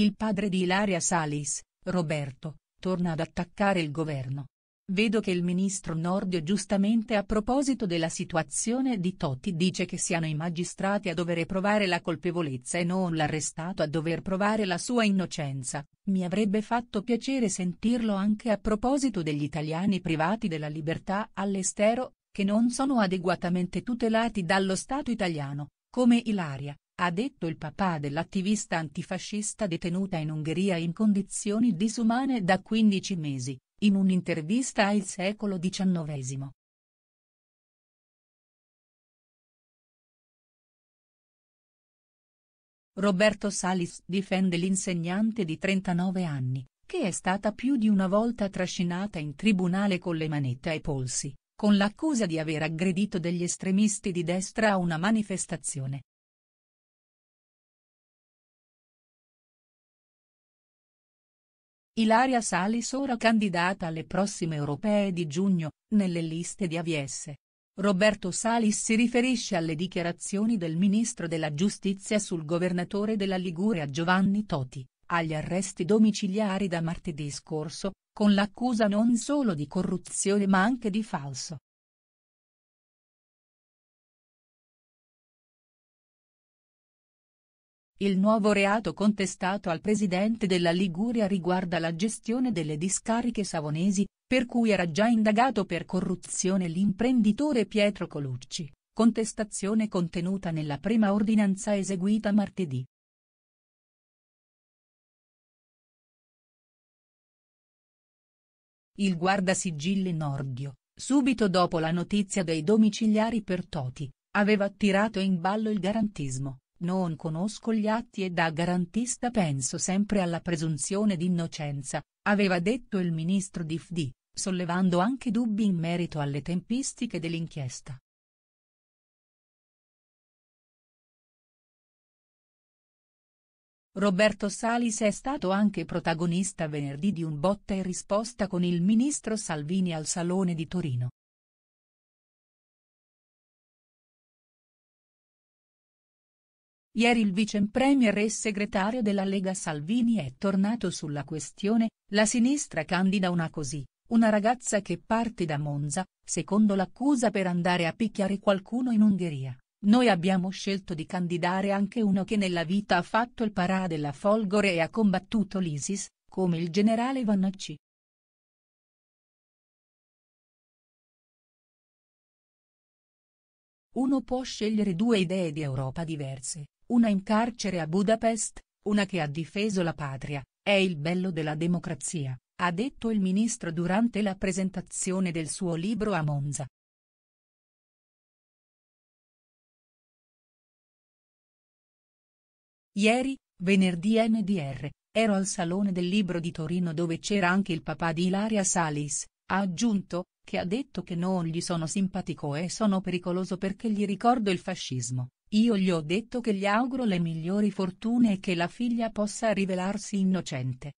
Il padre di Ilaria Salis, Roberto, torna ad attaccare il governo. Vedo che il ministro Nordio giustamente a proposito della situazione di Totti dice che siano i magistrati a dover provare la colpevolezza e non l'arrestato a dover provare la sua innocenza, mi avrebbe fatto piacere sentirlo anche a proposito degli italiani privati della libertà all'estero, che non sono adeguatamente tutelati dallo Stato italiano, come Ilaria, ha detto il papà dell'attivista antifascista detenuta in Ungheria in condizioni disumane da 15 mesi, in un'intervista al secolo XIX. Roberto Salis difende l'insegnante di 39 anni, che è stata più di una volta trascinata in tribunale con le manette ai polsi, con l'accusa di aver aggredito degli estremisti di destra a una manifestazione. Ilaria Salis ora candidata alle prossime europee di giugno, nelle liste di AVS. Roberto Salis si riferisce alle dichiarazioni del ministro della giustizia sul governatore della Liguria Giovanni Toti, agli arresti domiciliari da martedì scorso, con l'accusa non solo di corruzione ma anche di falso. Il nuovo reato contestato al presidente della Liguria riguarda la gestione delle discariche savonesi, per cui era già indagato per corruzione l'imprenditore Pietro Colucci, contestazione contenuta nella prima ordinanza eseguita martedì. Il guardasigilli Nordio, subito dopo la notizia dei domiciliari per Toti, aveva tirato in ballo il garantismo non conosco gli atti e da garantista penso sempre alla presunzione di innocenza, aveva detto il ministro di FD, sollevando anche dubbi in merito alle tempistiche dell'inchiesta. Roberto Salis è stato anche protagonista venerdì di un botta e risposta con il ministro Salvini al Salone di Torino. Ieri il vicepremier e segretario della Lega Salvini è tornato sulla questione, la sinistra candida una così, una ragazza che parte da Monza, secondo l'accusa per andare a picchiare qualcuno in Ungheria. Noi abbiamo scelto di candidare anche uno che nella vita ha fatto il parà della Folgore e ha combattuto l'Isis, come il generale Vannacci. Uno può scegliere due idee di Europa diverse, una in carcere a Budapest, una che ha difeso la patria, è il bello della democrazia, ha detto il ministro durante la presentazione del suo libro a Monza. Ieri, venerdì NDR, ero al Salone del Libro di Torino dove c'era anche il papà di Ilaria Salis, ha aggiunto, che ha detto che non gli sono simpatico e sono pericoloso perché gli ricordo il fascismo. Io gli ho detto che gli auguro le migliori fortune e che la figlia possa rivelarsi innocente,